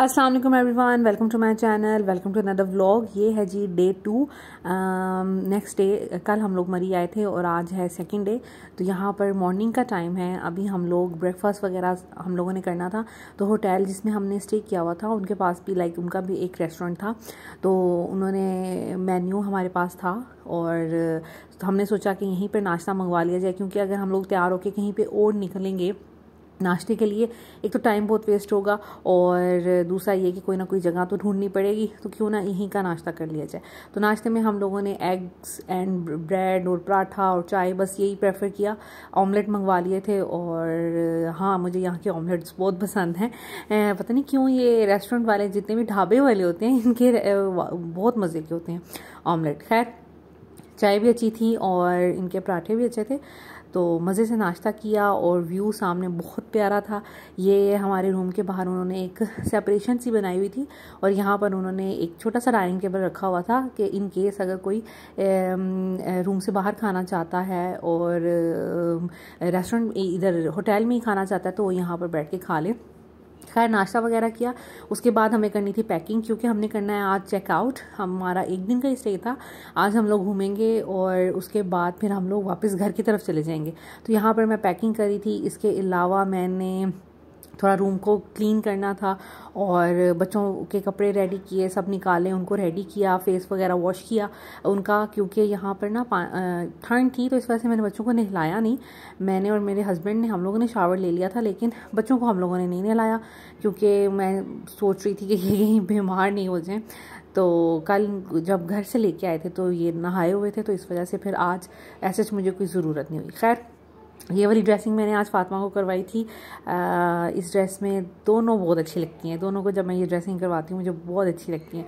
Aslam everyone welcome to my channel welcome to another vlog ये है जी डे टू नेक्स्ट डे कल हम लोग मरी आए थे और आज है सेकेंड डे तो यहाँ पर मॉर्निंग का टाइम है अभी हम लोग ब्रेकफास्ट वगैरह हम लोगों ने करना था तो होटल जिसमें हमने स्टे किया हुआ था उनके पास भी लाइक उनका भी एक रेस्टोरेंट था तो उन्होंने मेन्यू हमारे पास था और तो हमने सोचा कि यहीं पर नाश्ता मंगवा लिया जाए क्योंकि अगर हम लोग तैयार होकर कहीं पर और निकलेंगे नाश्ते के लिए एक तो टाइम बहुत वेस्ट होगा और दूसरा ये कि कोई ना कोई जगह तो ढूंढनी पड़ेगी तो क्यों ना यहीं का नाश्ता कर लिया जाए तो नाश्ते में हम लोगों ने एग्स एंड ब्रेड और पराठा और चाय बस यही प्रेफर किया ऑमलेट मंगवा लिए थे और हाँ मुझे यहाँ के ऑमलेट्स बहुत पसंद हैं पता नहीं क्यों ये रेस्टोरेंट वाले जितने भी ढाबे वाले होते हैं इनके बहुत मज़े के होते हैं ऑमलेट खैर चाय भी अच्छी थी और इनके पराठे भी अच्छे थे तो मज़े से नाश्ता किया और व्यू सामने बहुत प्यारा था ये हमारे रूम के बाहर उन्होंने एक सेपरेशन सी बनाई हुई थी और यहाँ पर उन्होंने एक छोटा सा डाइनिंग टेबल रखा हुआ था कि इन केस अगर कोई रूम से बाहर खाना चाहता है और रेस्टोरेंट इधर होटल में ही खाना चाहता है तो वो यहाँ पर बैठ के खा लें खैर नाश्ता वगैरह किया उसके बाद हमें करनी थी पैकिंग क्योंकि हमने करना है आज चेकआउट हमारा एक दिन का ही स्टे था आज हम लोग घूमेंगे और उसके बाद फिर हम लोग वापस घर की तरफ चले जाएंगे तो यहाँ पर मैं पैकिंग करी थी इसके अलावा मैंने थोड़ा रूम को क्लीन करना था और बच्चों के कपड़े रेडी किए सब निकाले उनको रेडी किया फेस वगैरह वॉश किया उनका क्योंकि यहाँ पर ना ठंड थी तो इस वजह से मैंने बच्चों को नहलाया नहीं मैंने और मेरे हस्बैंड ने हम लोगों ने शावर ले लिया था लेकिन बच्चों को हम लोगों ने नहीं नहलाया क्योंकि मैं सोच रही थी कि ये कहीं बीमार नहीं हो जाए तो कल जब घर से लेके आए थे तो ये नहाए हुए थे तो इस वजह से फिर आज ऐसे मुझे कोई ज़रूरत नहीं हुई खैर ये वाली ड्रेसिंग मैंने आज फातिमा को करवाई थी आ, इस ड्रेस में दोनों बहुत अच्छी लगती हैं दोनों को जब मैं ये ड्रेसिंग करवाती हूँ मुझे बहुत अच्छी लगती हैं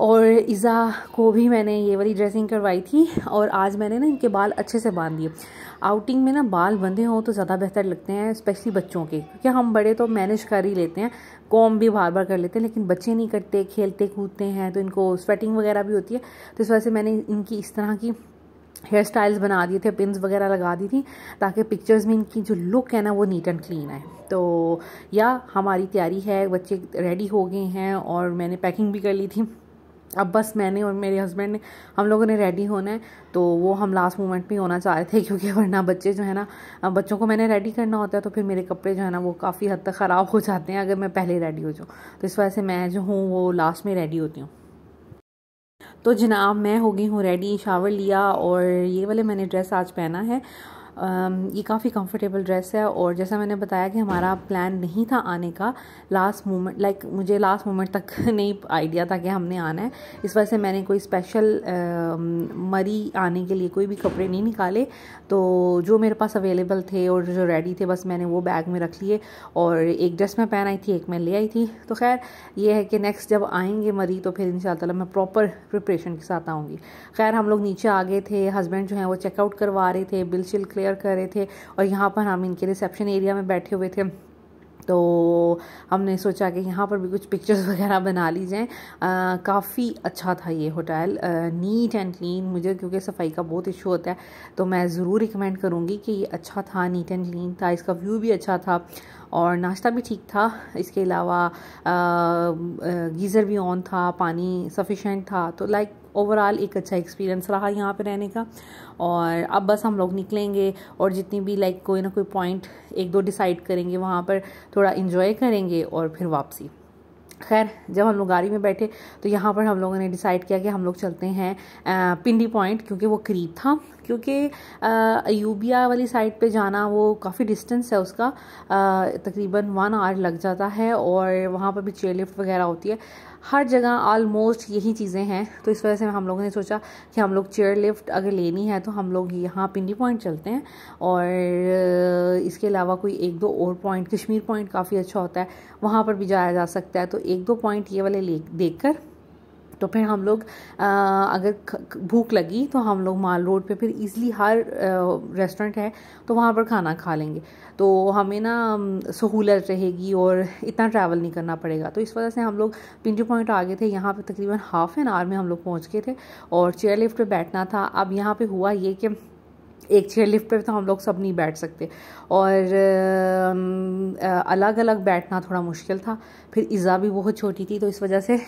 और इज़ा को भी मैंने ये वाली ड्रेसिंग करवाई थी और आज मैंने ना इनके बाल अच्छे से बांध दिए आउटिंग में ना बाल बंधे हों तो ज़्यादा बेहतर लगते हैं स्पेशली बच्चों के क्योंकि हम बड़े तो मैनेज कर ही लेते हैं कॉम भी बार बार कर लेते हैं लेकिन बच्चे नहीं करते खेलते कूदते हैं तो इनको स्वेटिंग वगैरह भी होती है तो इस वजह से मैंने इनकी इस तरह की हेयर स्टाइल्स बना दिए थे पिंस वगैरह लगा दी थी ताकि पिक्चर्स में इनकी जो लुक है ना वो नीट एंड क्लीन है तो या हमारी तैयारी है बच्चे रेडी हो गए हैं और मैंने पैकिंग भी कर ली थी अब बस मैंने और मेरे हस्बैंड ने हम लोगों ने रेडी होना है तो वो हम लास्ट मोमेंट में होना चाह रहे थे क्योंकि वरना बच्चे जो है ना बच्चों को मैंने रेडी करना होता है तो फिर मेरे कपड़े जो है ना वो काफ़ी हद तक ख़राब हो जाते हैं अगर मैं पहले रेडी हो जाऊँ तो इस वजह से मैं जो हूँ वो लास्ट में रेडी होती हूँ तो जनाब मैं हो गई हूँ रेडी शावर लिया और ये वाले मैंने ड्रेस आज पहना है ये काफ़ी कंफर्टेबल ड्रेस है और जैसा मैंने बताया कि हमारा प्लान नहीं था आने का लास्ट मोमेंट लाइक मुझे लास्ट मोमेंट तक नहीं आइडिया था कि हमने आना है इस वजह से मैंने कोई स्पेशल मरी आने के लिए कोई भी कपड़े नहीं निकाले तो जो मेरे पास अवेलेबल थे और जो रेडी थे बस मैंने वो बैग में रख लिए और एक ड्रेस मैं पहन आई थी एक मैं ले आई थी तो खैर ये है कि नेक्स्ट जब आएंगे मरी तो फिर इन शाला मैं प्रॉपर प्रिपरेशन के साथ आऊँगी खैर हम लोग नीचे आ गए थे हस्बैंड जो हैं वो चेकआउट करवा रहे थे बिल शिल क्लियर शेयर कर रहे थे और यहाँ पर हम इनके रिसेप्शन एरिया में बैठे हुए थे तो हमने सोचा कि यहाँ पर भी कुछ पिक्चर्स वगैरह बना ली जाएँ काफ़ी अच्छा था ये होटल नीट एंड क्लीन मुझे क्योंकि सफाई का बहुत इशू होता है तो मैं ज़रूर रिकमेंड करूँगी कि ये अच्छा था नीट एंड क्लीन था इसका व्यू भी अच्छा था और नाश्ता भी ठीक था इसके अलावा गीज़र भी ऑन था पानी सफिशेंट था तो लाइक ओवरऑल एक अच्छा एक्सपीरियंस रहा यहाँ पे रहने का और अब बस हम लोग निकलेंगे और जितनी भी लाइक कोई ना कोई पॉइंट एक दो डिसाइड करेंगे वहाँ पर थोड़ा इन्जॉय करेंगे और फिर वापसी खैर जब हम लोग गाड़ी में बैठे तो यहाँ पर हम लोगों ने डिसाइड किया कि हम लोग चलते हैं आ, पिंडी पॉइंट क्योंकि वो करीब था क्योंकि अयूबिया वाली साइड पे जाना वो काफ़ी डिस्टेंस है उसका तकरीबन वन आवर लग जाता है और वहाँ पर भी चेयर लिफ्ट वगैरह होती है हर जगह ऑलमोस्ट यही चीज़ें हैं तो इस वजह से हम लोगों ने सोचा कि हम लोग चेयर लिफ्ट अगर लेनी है तो हम लोग यहाँ पिंडी पॉइंट चलते हैं और इसके अलावा कोई एक दो और पॉइंट कश्मीर पॉइंट काफ़ी अच्छा होता है वहाँ पर भी जाया जा सकता है तो एक दो पॉइंट ये वाले ले देख कर तो फिर हम लोग अगर भूख लगी तो हम लोग माल रोड पे फिर ईजली हर रेस्टोरेंट है तो वहाँ पर खाना खा लेंगे तो हमें ना सहूलत रहेगी और इतना ट्रैवल नहीं करना पड़ेगा तो इस वजह से हम लोग पिंजू पॉइंट आ गए थे यहाँ पे तकरीबन हाफ एन आवर में हम लोग पहुँच गए थे और चेयर लिफ्ट पर बैठना था अब यहाँ पर हुआ ये कि एक चेयर लिफ्ट पर तो हम लोग सब नहीं बैठ सकते और अलग अलग बैठना थोड़ा मुश्किल था फिर इज़ा भी बहुत छोटी थी तो इस वजह से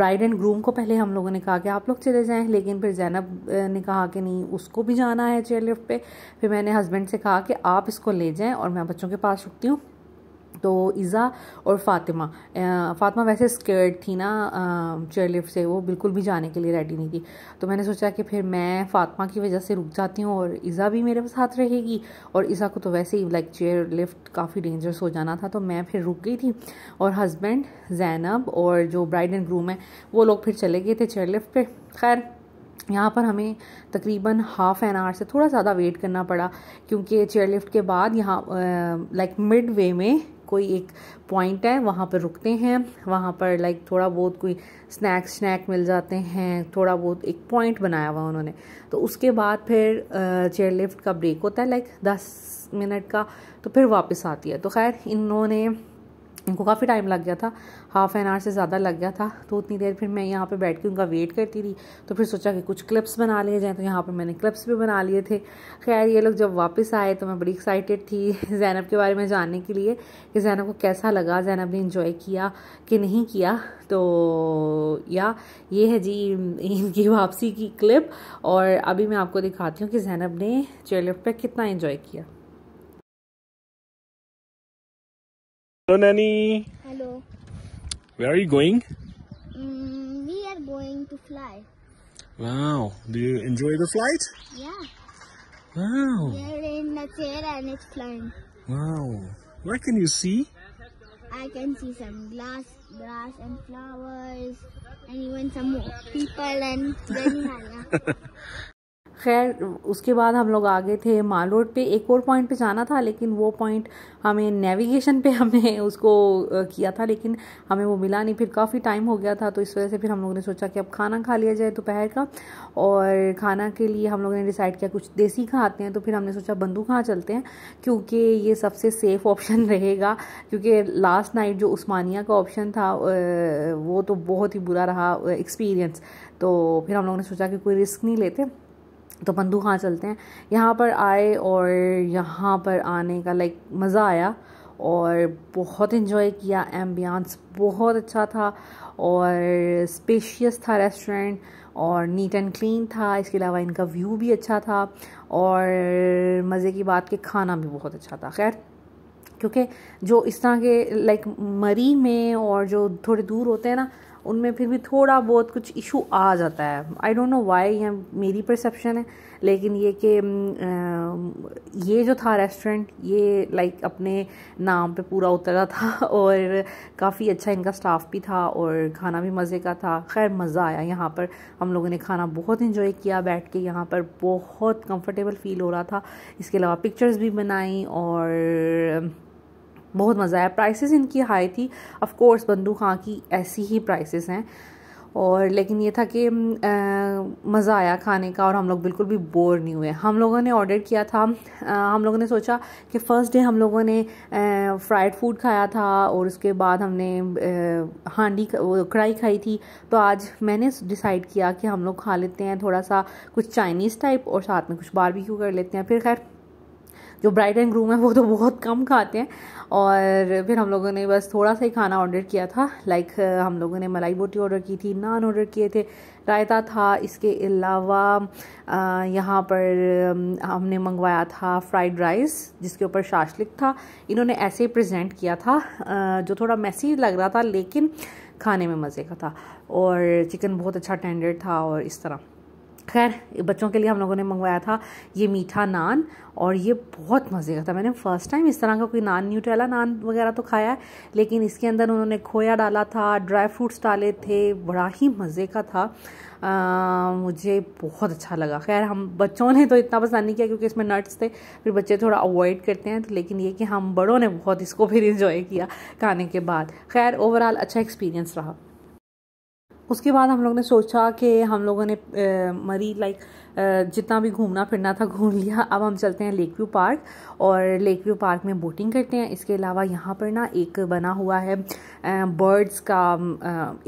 ब्राइड एंड ग्रूम को पहले हम लोगों ने कहा कि आप लोग चले जाएं लेकिन फिर जैनब ने कहा कि नहीं उसको भी जाना है चेयर लिफ्ट पर फिर मैंने हस्बैंड से कहा कि आप इसको ले जाएँ और मैं बच्चों के पास रुकती हूँ तो इज़ा और फातिमा फातिमा वैसे स्कर्ड थी ना चेयरलिफ्ट से वो बिल्कुल भी जाने के लिए रेडी नहीं थी तो मैंने सोचा कि फिर मैं फातिमा की वजह से रुक जाती हूँ और इज़ा भी मेरे साथ रहेगी और इज़ा को तो वैसे ही लाइक चेयर लिफ्ट काफ़ी डेंजरस हो जाना था तो मैं फिर रुक गई थी और हस्बैंड जैनब और जो ब्राइड एंड ग्रूम है वो लोग फिर चले गए थे चेयर लिफ्ट पर खैर यहाँ पर हमें तकरीबन हाफ एन आवर से थोड़ा ज़्यादा वेट करना पड़ा क्योंकि चेयर लिफ्ट के बाद यहाँ लाइक मिड वे में कोई एक पॉइंट है वहाँ पर रुकते हैं वहाँ पर लाइक थोड़ा बहुत कोई स्नैक्स स्नैक मिल जाते हैं थोड़ा बहुत एक पॉइंट बनाया हुआ उन्होंने तो उसके बाद फिर चेयर लिफ्ट का ब्रेक होता है लाइक दस मिनट का तो फिर वापस आती है तो खैर इन्होंने इनको काफ़ी टाइम लग गया था हाफ़ एन आवर से ज़्यादा लग गया था तो उतनी देर फिर मैं यहाँ पे बैठ के उनका वेट करती थी तो फिर सोचा कि कुछ क्लिप्स बना लिए जाएँ तो यहाँ पे मैंने क्लिप्स भी बना लिए थे खैर ये लोग जब वापस आए तो मैं बड़ी एक्साइटेड थी जैनब के बारे में जानने के लिए कि जैनब को कैसा लगा जैनब ने इन्जॉय किया कि नहीं किया तो या ये है जी इनकी वापसी की क्लिप और अभी मैं आपको दिखाती हूँ कि जैनब ने चेयरलिफ्ट पर कितना इन्जॉय किया Hello, Nanny. Hello. Where are you going? Mm, we are going to fly. Wow. Do you enjoy the flight? Yeah. Wow. We are in the chair and it's flying. Wow. What can you see? I can see some glass, grass and flowers and even some people and very खैर उसके बाद हम लोग आगे थे माल road पर एक और पॉइंट पे जाना था लेकिन वो पॉइंट हमें नेविगेशन पे हमने उसको किया था लेकिन हमें वो मिला नहीं फिर काफ़ी टाइम हो गया था तो इस वजह से फिर हम लोगों ने सोचा कि अब खाना खा लिया जाए दोपहर का और खाना के लिए हम लोगों ने डिसाइड किया कुछ देसी खाते हैं तो फिर हमने सोचा बंदू कहाँ चलते हैं क्योंकि ये सबसे सेफ़ ऑप्शन रहेगा क्योंकि लास्ट नाइट जो उस्मानिया का ऑप्शन था वो तो बहुत ही बुरा रहा एक्सपीरियंस तो फिर हम लोगों ने सोचा कि कोई रिस्क नहीं लेते तो बंदू खां चलते हैं यहाँ पर आए और यहाँ पर आने का लाइक मज़ा आया और बहुत इन्जॉय किया एम्बियांस बहुत अच्छा था और स्पेशियस था रेस्टोरेंट और नीट एंड क्लीन था इसके अलावा इनका व्यू भी अच्छा था और मज़े की बात कि खाना भी बहुत अच्छा था खैर क्योंकि जो इस तरह के लाइक मरी में और जो थोड़े दूर होते हैं ना उनमें फिर भी थोड़ा बहुत कुछ इशू आ जाता है आई डोंट नो वाई या मेरी परसेप्शन है लेकिन ये कि ये जो था रेस्टोरेंट ये लाइक अपने नाम पे पूरा उतरा था और काफ़ी अच्छा इनका स्टाफ भी था और खाना भी मज़े का था खैर मज़ा आया यहाँ पर हम लोगों ने खाना बहुत इन्जॉय किया बैठ के यहाँ पर बहुत कंफर्टेबल फील हो रहा था इसके अलावा पिक्चर्स भी बनाई और बहुत मज़ा आया प्राइसेस इनकी हाई थी ऑफ़ कोर्स बंदू खां की ऐसी ही प्राइसेस हैं और लेकिन ये था कि मज़ा आया खाने का और हम लोग बिल्कुल भी बोर नहीं हुए हम लोगों ने ऑर्डर किया था आ, हम लोगों ने सोचा कि फ़र्स्ट डे हम लोगों ने फ्राइड फूड खाया था और उसके बाद हमने हांडी कढ़ाई खाई थी तो आज मैंने डिसाइड किया कि हम लोग खा लेते हैं थोड़ा सा कुछ चाइनीज़ टाइप और साथ में कुछ बारबेक्यू कर लेते हैं फिर खैर जो ब्राइड एंड ग्रूम है वो तो बहुत कम खाते हैं और फिर हम लोगों ने बस थोड़ा सा ही खाना ऑर्डर किया था लाइक हम लोगों ने मलाई बोटी ऑर्डर की थी नान ऑर्डर किए थे रायता था इसके अलावा यहाँ पर हमने मंगवाया था फ्राइड राइस जिसके ऊपर शाशलिक था इन्होंने ऐसे ही प्रजेंट किया था जो थोड़ा मैसी लग रहा था लेकिन खाने में मज़े का था और चिकन बहुत अच्छा टेंडर था और इस तरह खैर बच्चों के लिए हम लोगों ने मंगवाया था ये मीठा नान और ये बहुत मज़े का था मैंने फ़र्स्ट टाइम इस तरह का कोई नान न्यूट्रेला नान वगैरह तो खाया है लेकिन इसके अंदर उन्होंने खोया डाला था ड्राई फ्रूट्स डाले थे बड़ा ही मज़े का था आ, मुझे बहुत अच्छा लगा खैर हम बच्चों ने तो इतना पसंद नहीं किया क्योंकि इसमें नट्स थे फिर बच्चे थोड़ा अवॉइड करते हैं तो लेकिन ये कि हम बड़ों ने बहुत इसको फिर इन्जॉय किया खाने के बाद खैर ओवरऑल अच्छा एक्सपीरियंस रहा उसके बाद हम लोग ने सोचा कि हम लोगों ने मरी लाइक जितना भी घूमना फिरना था घूम लिया अब हम चलते हैं लेक व्यू पार्क और लेक व्यू पार्क में बोटिंग करते हैं इसके अलावा यहाँ पर ना एक बना हुआ है बर्ड्स का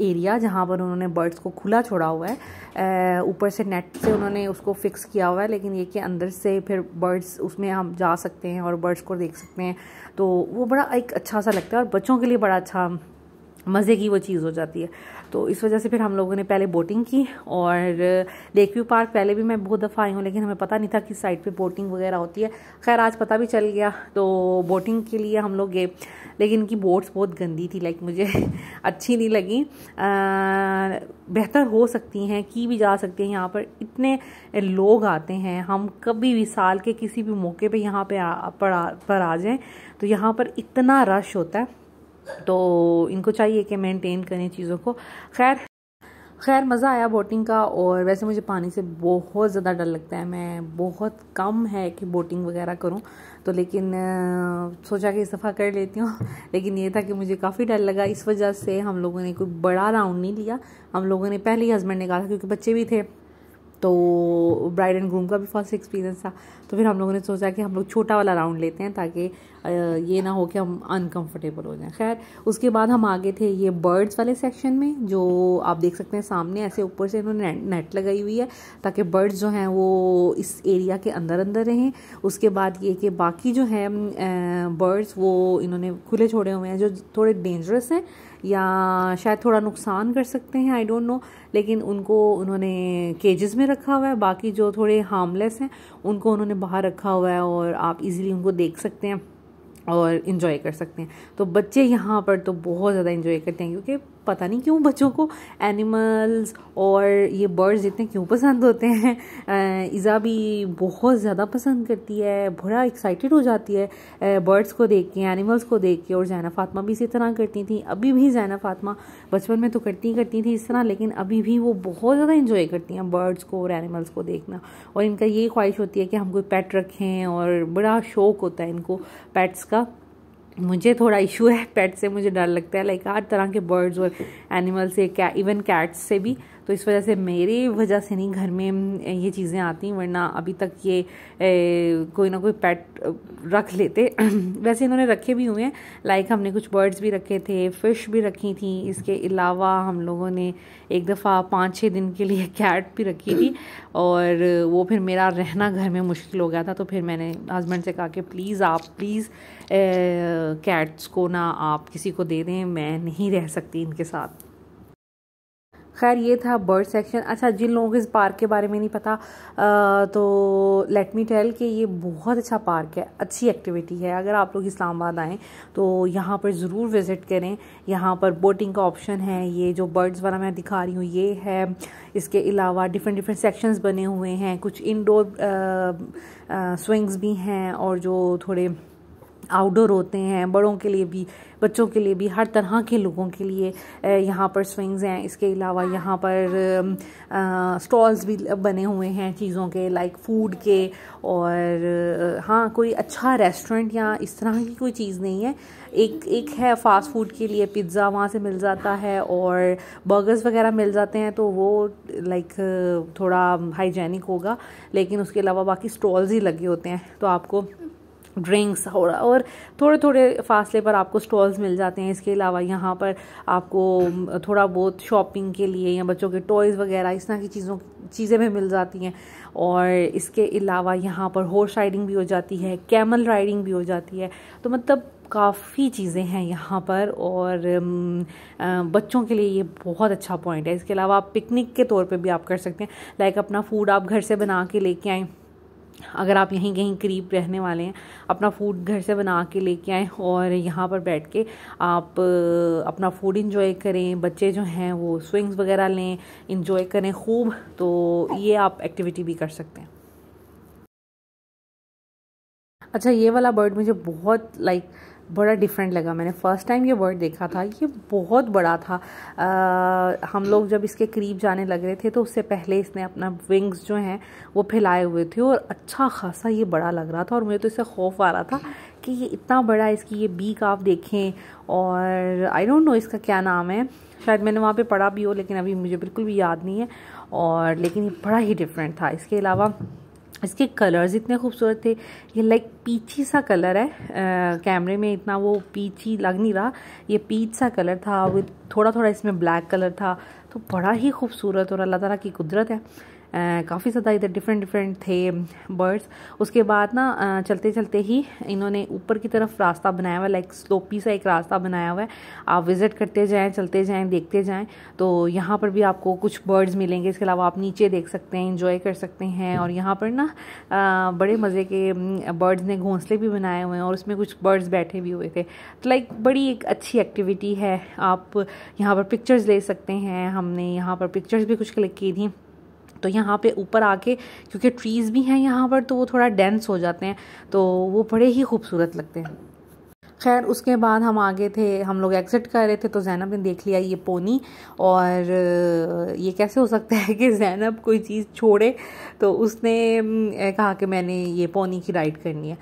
एरिया जहाँ पर उन्होंने बर्ड्स को खुला छोड़ा हुआ है ऊपर से नेट से उन्होंने उसको फिक्स किया हुआ है लेकिन ये कि अंदर से फिर बर्ड्स उसमें हम जा सकते हैं और बर्ड्स को देख सकते हैं तो वो बड़ा एक अच्छा सा लगता है और बच्चों के लिए बड़ा अच्छा मज़े की वो चीज़ हो जाती है तो इस वजह से फिर हम लोगों ने पहले बोटिंग की और लेक व्यू पार्क पहले भी मैं बहुत दफ़ा आई हूँ लेकिन हमें पता नहीं था कि साइड पे बोटिंग वगैरह होती है खैर आज पता भी चल गया तो बोटिंग के लिए हम लोग गए लेकिन इनकी बोट्स बहुत गंदी थी लाइक मुझे अच्छी नहीं लगी बेहतर हो सकती हैं की भी जा सकती हैं यहाँ पर इतने लोग आते हैं हम कभी भी साल के किसी भी मौके पर यहाँ पर आ जाएँ तो यहाँ पर इतना रश होता है तो इनको चाहिए कि मेंटेन करें चीज़ों को खैर खैर मज़ा आया बोटिंग का और वैसे मुझे पानी से बहुत ज़्यादा डर लगता है मैं बहुत कम है कि बोटिंग वगैरह करूं तो लेकिन आ, सोचा कि इस्तीफा कर लेती हूँ लेकिन ये था कि मुझे काफ़ी डर लगा इस वजह से हम लोगों ने कोई बड़ा राउंड नहीं लिया हम लोगों ने पहले ही हस्बैंड ने कहा था क्योंकि बच्चे भी थे तो ब्राइड एंड ग्रूम का भी फर्स्ट एक्सपीरियंस था तो फिर हम लोगों ने सोचा कि हम लोग छोटा वाला राउंड लेते हैं ताकि ये ना हो कि हम अनकंफर्टेबल हो जाएं खैर उसके बाद हम आगे थे ये बर्ड्स वाले सेक्शन में जो आप देख सकते हैं सामने ऐसे ऊपर से इन्होंने नेट लगाई हुई है ताकि बर्ड्स जो हैं वो इस एरिया के अंदर अंदर रहें उसके बाद ये कि बाकी जो है बर्ड्स वो इन्होंने खुले छोड़े हुए हैं जो थोड़े डेंजरस हैं या शायद थोड़ा नुकसान कर सकते हैं आई डोंट नो लेकिन उनको उन्होंने केजेस में रखा हुआ है बाकी जो थोड़े हार्मलेस हैं उनको उन्होंने बाहर रखा हुआ है और आप इजीली उनको देख सकते हैं और इन्जॉय कर सकते हैं तो बच्चे यहाँ पर तो बहुत ज़्यादा इन्जॉय करते हैं क्योंकि पता नहीं क्यों बच्चों को एनिमल्स और ये बर्ड्स इतने क्यों पसंद होते हैं ईज़ा भी बहुत ज़्यादा पसंद करती है बड़ा एक्साइटेड हो जाती है बर्ड्स को देख के एनिमल्स को देख के और जैना फातमा भी इसी तरह करती थी अभी भी जैना फातमा बचपन में तो करती ही करती थी इस तरह लेकिन अभी भी वो बहुत ज़्यादा इंजॉय करती हैं बर्ड्स को और एनिमल्स को देखना और इनका यही ख्वाहिश होती है कि हम कोई पैट रखें और बड़ा शौक होता है इनको पैट्स का मुझे थोड़ा इशू है पेट से मुझे डर लगता है लाइक हर तरह के बर्ड्स और एनिमल्स से क्या इवन कैट्स से भी तो इस वजह से मेरी वजह से नहीं घर में ये चीज़ें आती वरना अभी तक ये ए, कोई ना कोई पेट रख लेते वैसे इन्होंने रखे भी हुए हैं लाइक हमने कुछ बर्ड्स भी रखे थे फ़िश भी रखी थी इसके अलावा हम लोगों ने एक दफ़ा पाँच छः दिन के लिए कैट भी रखी थी और वो फिर मेरा रहना घर में मुश्किल हो गया था तो फिर मैंने हस्बैंड से कहा कि प्लीज़ आप प्लीज़ कैट्स को ना आप किसी को दे दें मैं नहीं रह सकती इनके साथ खैर ये था बर्ड सेक्शन अच्छा जिन लोगों को इस पार्क के बारे में नहीं पता आ, तो लेट मी टेल कि ये बहुत अच्छा पार्क है अच्छी एक्टिविटी है अगर आप लोग इस्लामाबाद आएँ तो यहाँ पर ज़रूर विज़िट करें यहाँ पर बोटिंग का ऑप्शन है ये जो बर्ड्स वाला मैं दिखा रही हूँ ये है इसके अलावा डिफरेंट डिफरेंट सेक्शंस बने हुए हैं कुछ इंडोर स्विंग्स भी हैं और जो थोड़े आउटडोर होते हैं बड़ों के लिए भी बच्चों के लिए भी हर तरह के लोगों के लिए यहाँ पर स्विंग्स हैं इसके अलावा यहाँ पर स्टॉल्स भी बने हुए हैं चीज़ों के लाइक फूड के और हाँ कोई अच्छा रेस्टोरेंट या इस तरह की कोई चीज़ नहीं है एक एक है फ़ास्ट फूड के लिए पिज़्ज़ा वहाँ से मिल जाता है और बर्गर्स वगैरह मिल जाते हैं तो वो लाइक थोड़ा हाइजेनिक होगा लेकिन उसके अलावा बाकी स्टॉल्स ही लगे होते हैं तो आपको ड्रिंक्स हो रहा और थोड़े थोड़े फासले पर आपको स्टॉल्स मिल जाते हैं इसके अलावा यहाँ पर आपको थोड़ा बहुत शॉपिंग के लिए या बच्चों के टॉयज़ वगैरह इस तरह की चीज़ों चीज़ें भी मिल जाती हैं और इसके अलावा यहाँ पर हॉर्स राइडिंग भी हो जाती है कैमल राइडिंग भी हो जाती है तो मतलब काफ़ी चीज़ें हैं यहाँ पर और बच्चों के लिए ये बहुत अच्छा पॉइंट है इसके अलावा आप पिकनिक के तौर पर भी आप कर सकते हैं लाइक अपना फूड आप घर से बना के लेके आएँ अगर आप यहीं कहीं करीब रहने वाले हैं अपना फूड घर से बना के लेके आएँ और यहाँ पर बैठ के आप अपना फूड इंजॉय करें बच्चे जो हैं वो स्विंग्स वगैरह लें इंजॉय करें खूब तो ये आप एक्टिविटी भी कर सकते हैं अच्छा ये वाला बर्ड मुझे बहुत लाइक like, बड़ा डिफरेंट लगा मैंने फ़र्स्ट टाइम ये वर्ड देखा था ये बहुत बड़ा था आ, हम लोग जब इसके करीब जाने लग रहे थे तो उससे पहले इसने अपना विंग्स जो हैं वो फैलाए हुए थे और अच्छा खासा ये बड़ा लग रहा था और मुझे तो इससे खौफ आ रहा था कि ये इतना बड़ा इसकी ये बीक आप देखें और आई डोंट नो इसका क्या नाम है शायद मैंने वहाँ पर पढ़ा भी हो लेकिन अभी मुझे बिल्कुल भी याद नहीं है और लेकिन ये बड़ा ही डिफरेंट था इसके अलावा इसके कलर्स इतने खूबसूरत थे ये लाइक पीची सा कलर है आ, कैमरे में इतना वो पीची लग नहीं रहा ये पीच सा कलर था विद थोड़ा थोड़ा इसमें ब्लैक कलर था तो बड़ा ही खूबसूरत और अल्लाह ताला की कुदरत है काफ़ी ज़्यादा इधर डिफरेंट डिफरेंट थे बर्ड्स उसके बाद ना चलते चलते ही इन्होंने ऊपर की तरफ रास्ता बनाया हुआ लाइक स्लोपी सा एक रास्ता बनाया हुआ है आप विज़िट करते जाएँ चलते जाएँ देखते जाएँ तो यहाँ पर भी आपको कुछ बर्ड्स मिलेंगे इसके अलावा आप नीचे देख सकते हैं इंजॉय कर सकते हैं और यहाँ पर ना बड़े मज़े के बर्ड्स ने घोंसले भी बनाए हुए हैं और उसमें कुछ बर्ड्स बैठे भी हुए थे तो लाइक बड़ी एक अच्छी एक्टिविटी है आप यहाँ पर पिक्चर्स ले सकते हैं हमने यहाँ पर पिक्चर्स भी कुछ क्लिक की थी तो यहाँ पे ऊपर आके क्योंकि ट्रीज़ भी हैं यहाँ पर तो वो थोड़ा डेंस हो जाते हैं तो वो बड़े ही खूबसूरत लगते हैं खैर उसके बाद हम आगे थे हम लोग एग्ज़िट कर रहे थे तो जैनब ने देख लिया ये पोनी और ये कैसे हो सकता है कि जैनब कोई चीज़ छोड़े तो उसने कहा कि मैंने ये पोनी की राइड करनी है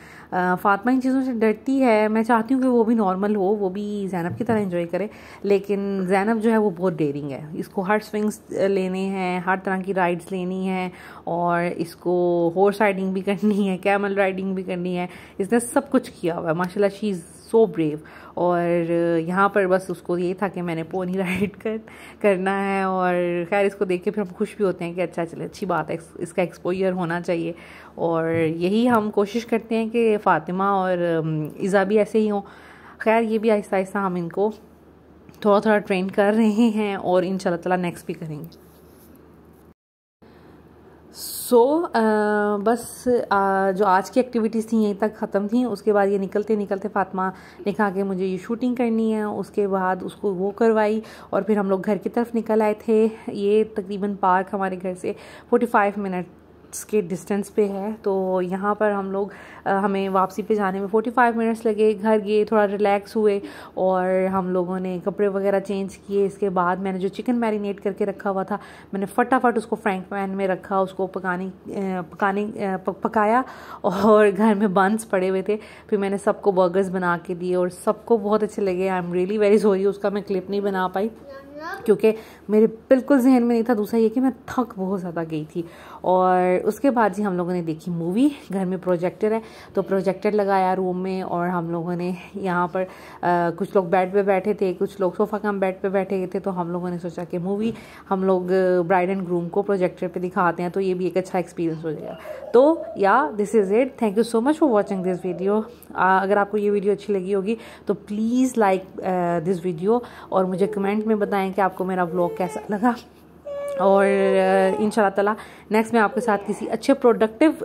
फातमा इन चीज़ों से डरती है मैं चाहती हूँ कि वो भी नॉर्मल हो वो भी जैनब की तरह इन्जॉय करे लेकिन जैनब जो है वो बहुत डेरिंग है इसको हर स्विंग्स लेने हैं हर तरह की राइड्स लेनी है और इसको हॉर्स राइडिंग भी करनी है कैमल राइडिंग भी करनी है इसने सब कुछ किया हुआ है माशाल्लाह शी इज़ सो ब्रेव और यहाँ पर बस उसको ये था कि मैंने पोनी राइड कर करना है और खैर इसको देख के फिर हम खुश भी होते हैं कि अच्छा चले अच्छी बात है इसका एक्सपोजर होना चाहिए और यही हम कोशिश करते हैं कि फ़ातिमा और इज़ा भी ऐसे ही हों खैर ये भी आहिस्ता आहिस्ता हम इनको थोड़ा थोड़ा ट्रेन कर रहे हैं और इन शाला नेक्स्ट भी करेंगे सो so, uh, बस uh, जो आज की एक्टिविटीज़ थी यहीं तक ख़त्म थी उसके बाद ये निकलते निकलते फ़ातिमा ने कहा कि मुझे ये शूटिंग करनी है उसके बाद उसको वो करवाई और फिर हम लोग घर की तरफ निकल आए थे ये तकरीबन पार्क हमारे घर से 45 मिनट के डिस्टेंस पे है तो यहाँ पर हम लोग हमें वापसी पे जाने में 45 मिनट्स लगे घर गए थोड़ा रिलैक्स हुए और हम लोगों ने कपड़े वगैरह चेंज किए इसके बाद मैंने जो चिकन मैरिनेट करके रखा हुआ था मैंने फटाफट उसको फ्रैंक पैन में रखा उसको पकाने पकाने पकाया और घर में बंस पड़े हुए थे फिर मैंने सबको बर्गर्स बना के दिए और सबको बहुत अच्छे लगे I am really very sorry उसका मैं क्लिप नहीं बना पाई क्योंकि मेरे बिल्कुल जहन में नहीं था दूसरा ये कि मैं थक बहुत ज़्यादा गई थी और उसके बाद जी हम लोगों ने देखी मूवी घर में प्रोजेक्टर है तो प्रोजेक्टर लगाया रूम में और हम लोगों ने यहाँ पर आ, कुछ लोग बेड पे बैठे थे कुछ लोग सोफ़ा कम बेड पे बैठे थे तो हम लोगों ने सोचा कि मूवी हम लोग ब्राइड एंड ग्रूम को प्रोजेक्टर पे दिखाते हैं तो ये भी एक अच्छा एक्सपीरियंस हो जाएगा तो या this is it thank you so much for watching this video अगर आपको ये वीडियो अच्छी लगी होगी तो प्लीज़ लाइक दिस वीडियो और मुझे कमेंट में बताएँ कि आपको मेरा ब्लॉग कैसा लगा और इन ताला नेक्स्ट मैं आपके साथ किसी अच्छे प्रोडक्टिव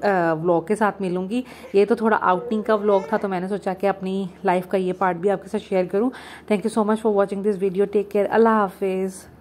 व्लॉग के साथ मिलूंगी ये तो थोड़ा आउटिंग का व्लॉग था तो मैंने सोचा कि अपनी लाइफ का ये पार्ट भी आपके साथ शेयर करूँ thank you so much for watching this video take care अल्लाह हाफिज़